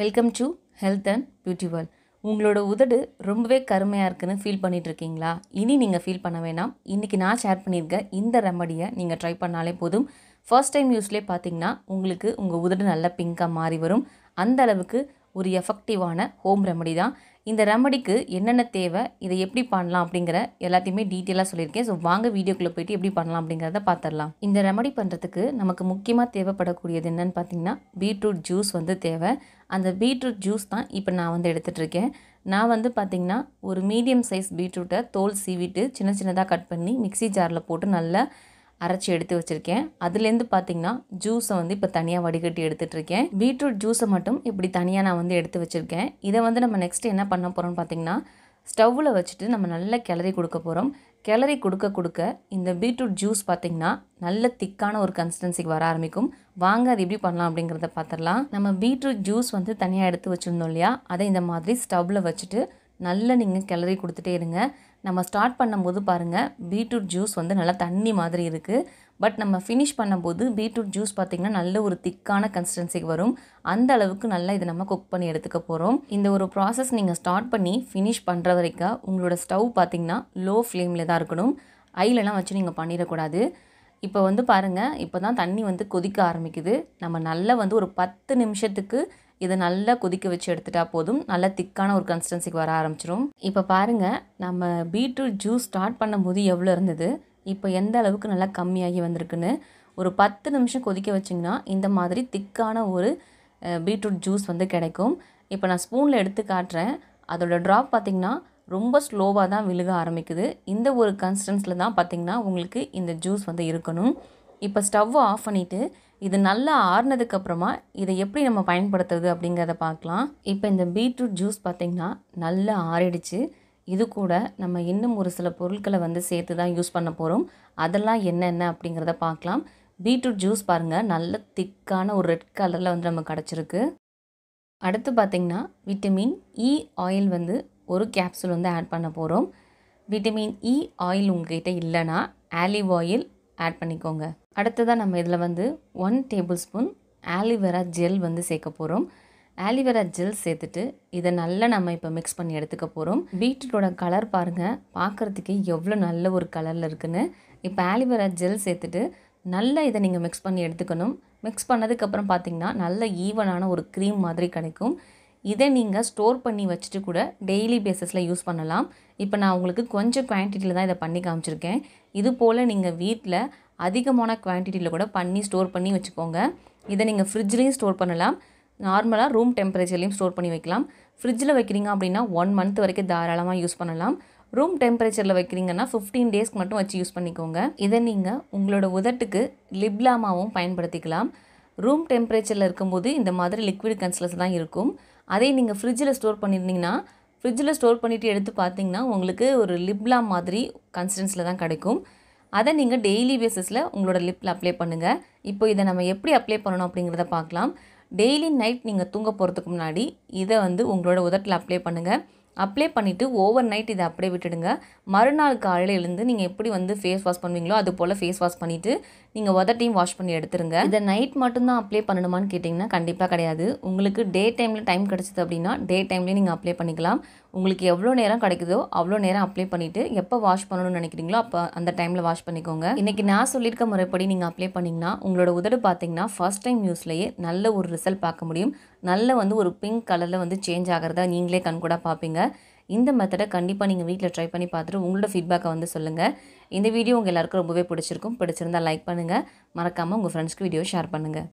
welcome to health and beauty world உங்களோட உதடு ரொம்பவே கருமையாக இருக்குன்னு ஃபீல் பண்ணிகிட்ருக்கீங்களா இனி நீங்கள் ஃபீல் பண்ண வேணாம் இன்றைக்கி நான் ஷேர் பண்ணியிருக்க இந்த ரெமடியை நீங்கள் ட்ரை பண்ணாலே போதும் ஃபர்ஸ்ட் டைம் யூஸ்லேயே பார்த்தீங்கன்னா உங்களுக்கு உங்கள் உதடு நல்லா பிங்காக மாறி வரும் அந்த அளவுக்கு ஒரு எஃபெக்டிவான ஹோம் ரெமடி தான் இந்த ரெமடிக்கு என்னென்ன தேவை இதை எப்படி பண்ணலாம் அப்படிங்கிற எல்லாத்தையுமே டீட்டெயிலாக சொல்லியிருக்கேன் ஸோ வாங்க வீடியோக்குள்ளே போயிட்டு எப்படி பண்ணலாம் அப்படிங்கிறத பார்த்துடலாம் இந்த ரெமடி பண்ணுறதுக்கு நமக்கு முக்கியமாக தேவைப்படக்கூடியது என்னென்னு பார்த்தீங்கன்னா பீட்ரூட் ஜூஸ் வந்து தேவை அந்த பீட்ரூட் ஜூஸ் தான் இப்போ நான் வந்து எடுத்துகிட்ருக்கேன் நான் வந்து பார்த்திங்கன்னா ஒரு மீடியம் சைஸ் பீட்ரூட்டை தோல் சீவிட்டு சின்ன சின்னதாக கட் பண்ணி மிக்சி ஜாரில் போட்டு நல்லா அரைச்சி எடுத்து வச்சுருக்கேன் அதுலேருந்து பார்த்தீங்கன்னா ஜூஸை வந்து இப்போ தனியாக வடிகட்டி இருக்கேன் பீட்ரூட் ஜூஸை மட்டும் இப்படி தனியாக நான் வந்து எடுத்து வச்சுருக்கேன் இதை வந்து நம்ம நெக்ஸ்ட் என்ன பண்ண போகிறோம்னு பார்த்தீங்கன்னா ஸ்டவ்வில் வச்சுட்டு நம்ம நல்லா கிளறி கொடுக்க போகிறோம் கிளறி கொடுக்க கொடுக்க இந்த பீட்ரூட் ஜூஸ் பார்த்திங்கன்னா நல்ல திக்கான ஒரு கன்சிஸ்டன்சிக்கு வர ஆரம்பிக்கும் வாங்க அது எப்படி பண்ணலாம் அப்படிங்கிறத பார்த்துடலாம் நம்ம பீட்ரூட் ஜூஸ் வந்து தனியாக எடுத்து வச்சுருந்தோம் இல்லையா அதை இந்த மாதிரி ஸ்டவ்வில் வச்சுட்டு நல்லா நீங்கள் கிளறி கொடுத்துட்டே இருங்க நம்ம ஸ்டார்ட் பண்ணும்போது பாருங்கள் பீட்ரூட் ஜூஸ் வந்து நல்லா தண்ணி மாதிரி இருக்குது பட் நம்ம ஃபினிஷ் பண்ணும்போது பீட்ரூட் ஜூஸ் பார்த்திங்கன்னா நல்ல ஒரு திக்கான கன்சிஸ்டன்சிக்கு வரும் அந்த அளவுக்கு நல்லா இதை நம்ம குக் பண்ணி எடுத்துக்க போகிறோம் இந்த ஒரு ப்ராசஸ் நீங்கள் ஸ்டார்ட் பண்ணி ஃபினிஷ் பண்ணுற வரைக்கும் உங்களோட ஸ்டவ் பார்த்திங்கன்னா லோ ஃப்ளேமில் தான் இருக்கணும் ஐலெலாம் வச்சு நீங்கள் பண்ணிடக்கூடாது இப்போ வந்து பாருங்கள் இப்போ தான் தண்ணி வந்து கொதிக்க ஆரம்பிக்குது நம்ம நல்லா வந்து ஒரு பத்து நிமிஷத்துக்கு இதை நல்லா கொதிக்க வச்சு எடுத்துட்டா போதும் நல்லா திக்கான ஒரு கன்சிஸ்டன்சிக்கு வர ஆரம்பிச்சிடும் இப்போ பாருங்கள் நம்ம பீட்ரூட் ஜூஸ் ஸ்டார்ட் பண்ணும்போது எவ்வளோ இருந்தது இப்போ எந்த அளவுக்கு நல்லா கம்மியாகி வந்திருக்குன்னு ஒரு பத்து நிமிஷம் கொதிக்க வச்சிங்கன்னா இந்த மாதிரி திக்கான ஒரு பீட்ரூட் ஜூஸ் வந்து கிடைக்கும் இப்போ நான் ஸ்பூனில் எடுத்து காட்டுறேன் அதோடய ட்ராப் பார்த்திங்கன்னா ரொம்ப ஸ்லோவாக தான் விழுக ஆரம்பிக்குது இந்த ஒரு கன்சிஸ்டன்ஸில் தான் பார்த்திங்கன்னா உங்களுக்கு இந்த ஜூஸ் வந்து இருக்கணும் இப்போ ஸ்டவ்வை ஆஃப் பண்ணிவிட்டு இது நல்லா ஆறுனதுக்கப்புறமா இதை எப்படி நம்ம பயன்படுத்துறது அப்படிங்கிறத பார்க்கலாம் இப்போ இந்த பீட்ரூட் ஜூஸ் பார்த்திங்கன்னா நல்லா ஆறிடுச்சு இது கூட நம்ம இன்னும் ஒரு சில பொருட்களை வந்து சேர்த்து தான் யூஸ் பண்ண போகிறோம் அதெல்லாம் என்னென்ன அப்படிங்கிறத பார்க்கலாம் பீட்ரூட் ஜூஸ் பாருங்கள் நல்ல திக்கான ஒரு ரெட் கலரில் வந்து நம்ம கிடச்சிருக்கு அடுத்து பார்த்திங்கன்னா விட்டமின் இ e ஆயில் வந்து ஒரு கேப்சூல் வந்து ஆட் பண்ண போகிறோம் விட்டமின் இ e ஆயில் உங்ககிட்ட இல்லைன்னா ஆலிவ் ஆயில் ஆட் பண்ணிக்கோங்க அடுத்ததாக நம்ம இதில் வந்து one tablespoon aloe vera gel வந்து சேர்க்க போகிறோம் ஆலிவேரா ஜெல் சேர்த்துட்டு இதை நல்லா நம்ம இப்போ மிக்ஸ் பண்ணி எடுத்துக்க போகிறோம் பீட்ரூட்டோட கலர் பாருங்கள் பார்க்குறதுக்கே எவ்வளோ நல்ல ஒரு கலரில் இருக்குன்னு இப்போ ஆலிவேரா ஜெல் சேர்த்துட்டு நல்லா இதை நீங்கள் மிக்ஸ் பண்ணி எடுத்துக்கணும் மிக்ஸ் பண்ணதுக்கப்புறம் பார்த்திங்கன்னா நல்ல ஈவனான ஒரு க்ரீம் மாதிரி கிடைக்கும் இதை நீங்கள் ஸ்டோர் பண்ணி வச்சுட்டு கூட டெய்லி பேஸஸில் யூஸ் பண்ணலாம் இப்போ நான் உங்களுக்கு கொஞ்சம் குவான்டிட்டியில் தான் இதை பண்ணி காமிச்சிருக்கேன் இது போல் நீங்கள் வீட்டில் அதிகமான குவான்டிட்டியில் கூட பண்ணி ஸ்டோர் பண்ணி வச்சுக்கோங்க இதை நீங்கள் ஃப்ரிட்ஜ்லேயும் ஸ்டோர் பண்ணலாம் நார்மலாக ரூம் டெம்பரேச்சர்லேயும் ஸ்டோர் பண்ணி வைக்கலாம் ஃப்ரிட்ஜில் வைக்கிறீங்க அப்படின்னா ஒன் மந்த் வரைக்கும் தாராளமாக யூஸ் பண்ணலாம் ரூம் டெம்பரேச்சரில் வைக்கிறீங்கன்னா ஃபிஃப்டீன் டேஸ்க்கு மட்டும் வச்சு யூஸ் பண்ணிக்கோங்க இதை நீங்கள் உங்களோட உதட்டுக்கு லிப்லாமாவும் பயன்படுத்திக்கலாம் ரூம் டெம்பரேச்சரில் இருக்கும்போது இந்த மாதிரி லிக்விட் கன்சிலர்ஸ் தான் இருக்கும் அதே நீங்கள் ஃப்ரிட்ஜில் ஸ்டோர் பண்ணியிருந்தீங்கன்னா ஃப்ரிட்ஜில் ஸ்டோர் பண்ணிவிட்டு எடுத்து பார்த்தீங்கன்னா உங்களுக்கு ஒரு லிப்லாம் மாதிரி கன்சிடன்ஸில் தான் கிடைக்கும் அதை நீங்கள் டெய்லி பேசிஸில் உங்களோட லிப்பில் அப்ளை பண்ணுங்கள் இப்போ இதை நம்ம எப்படி அப்ளை பண்ணணும் அப்படிங்கிறத பார்க்கலாம் டெய்லி நைட் நீங்கள் தூங்க போகிறதுக்கு முன்னாடி இதை வந்து உங்களோட உதட்டில் அப்ளை பண்ணுங்கள் அப்ளை பண்ணிவிட்டு ஓவர் நைட் இதை அப்படியே விட்டுடுங்க மறுநாள் காலையில் இருந்து நீங்கள் எப்படி வந்து ஃபேஸ் வாஷ் பண்ணுவீங்களோ அது போல் ஃபேஸ் வாஷ் பண்ணிவிட்டு நீங்கள் உதட்டையும் வாஷ் பண்ணி எடுத்துருங்க இதை நைட் மட்டும்தான் அப்ளை பண்ணணுமான்னு கேட்டிங்கன்னா கண்டிப்பாக கிடையாது உங்களுக்கு டே டைமில் டைம் கிடச்சிது அப்படின்னா டே டைம்லேயே நீங்கள் அப்ளை பண்ணிக்கலாம் உங்களுக்கு எவ்வளோ நேரம் கிடைக்குதோ அவ்வளோ நேரம் அப்ளை பண்ணிவிட்டு எப்போ வாஷ் பண்ணணும்னு நினைக்கிறீங்களோ அப்போ அந்த டைமில் வாஷ் பண்ணிக்கோங்க இன்றைக்கி நான் சொல்லியிருக்க முறைப்படி நீங்கள் அப்ளை பண்ணிங்கன்னா உங்களோட உதடு பார்த்தீங்கன்னா ஃபஸ்ட் டைம் யூஸ்லேயே நல்ல ஒரு ரிசல்ட் பார்க்க முடியும் நல்ல வந்து ஒரு பிங்க் கலரில் வந்து சேஞ்ச் ஆகிறதா நீங்களே கண்கூட பார்ப்பீங்க இந்த மெத்தடை கண்டிப்பாக நீங்கள் வீட்டில் ட்ரை பண்ணி பார்த்துட்டு உங்களோட ஃபீட்பேக்கை வந்து சொல்லுங்கள் இந்த வீடியோ உங்கள் எல்லாருக்கும் ரொம்பவே பிடிச்சிருக்கும் பிடிச்சிருந்தால் லைக் பண்ணுங்கள் மறக்காமல் உங்கள் ஃப்ரெண்ட்ஸ்க்கு வீடியோ ஷேர் பண்ணுங்கள்